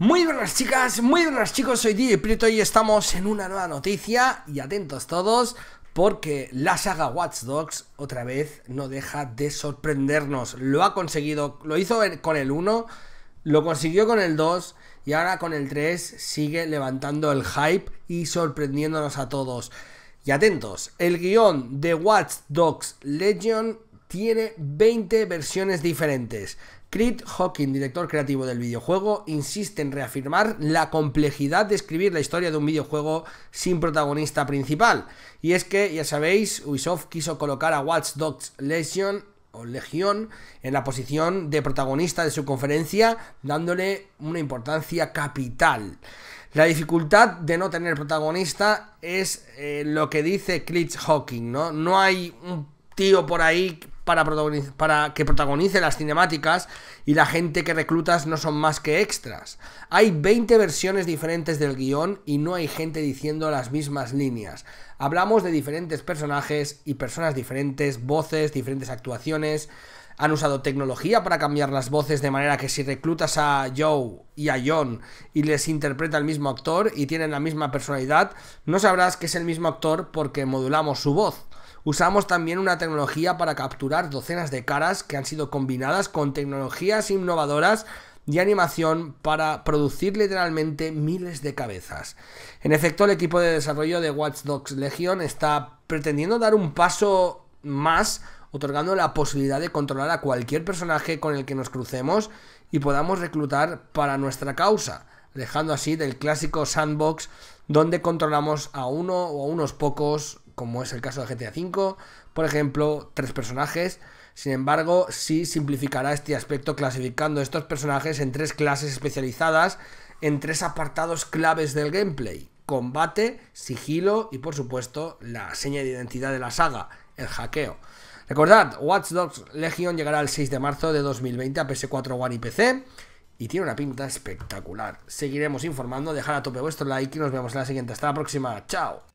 Muy buenas chicas, muy buenas chicos, soy DJ Prieto y estamos en una nueva noticia y atentos todos porque la saga Watch Dogs otra vez no deja de sorprendernos. Lo ha conseguido, lo hizo con el 1, lo consiguió con el 2 y ahora con el 3 sigue levantando el hype y sorprendiéndonos a todos. Y atentos, el guión de Watch Dogs Legion tiene 20 versiones diferentes. ...Crit Hawking, director creativo del videojuego, insiste en reafirmar la complejidad de escribir la historia de un videojuego sin protagonista principal. Y es que, ya sabéis, Ubisoft quiso colocar a Watch Dogs Legion o Legión en la posición de protagonista de su conferencia, dándole una importancia capital. La dificultad de no tener protagonista es eh, lo que dice Crit Hawking, ¿no? No hay un tío por ahí para, que protagonice las cinemáticas y la gente que reclutas no son más que extras. Hay 20 versiones diferentes del guión y no hay gente diciendo las mismas líneas. Hablamos de diferentes personajes y personas diferentes, voces, diferentes actuaciones. Han usado tecnología para cambiar las voces de manera que si reclutas a Joe y a John y les interpreta el mismo actor y tienen la misma personalidad, no sabrás que es el mismo actor porque modulamos su voz. Usamos también una tecnología para capturar docenas de caras que han sido combinadas con tecnologías innovadoras de animación para producir literalmente miles de cabezas. En efecto, el equipo de desarrollo de Watch Dogs Legion está pretendiendo dar un paso más, otorgando la posibilidad de controlar a cualquier personaje con el que nos crucemos y podamos reclutar para nuestra causa, dejando así del clásico sandbox donde controlamos a uno o a unos pocos como es el caso de GTA V, por ejemplo, tres personajes. Sin embargo, sí simplificará este aspecto clasificando estos personajes en tres clases especializadas, en tres apartados claves del gameplay. Combate, sigilo y por supuesto la seña de identidad de la saga, el hackeo. Recordad, Watch Dogs Legion llegará el 6 de marzo de 2020 a PS4, One y PC y tiene una pinta espectacular. Seguiremos informando, dejad a tope vuestro like y nos vemos en la siguiente. Hasta la próxima, chao.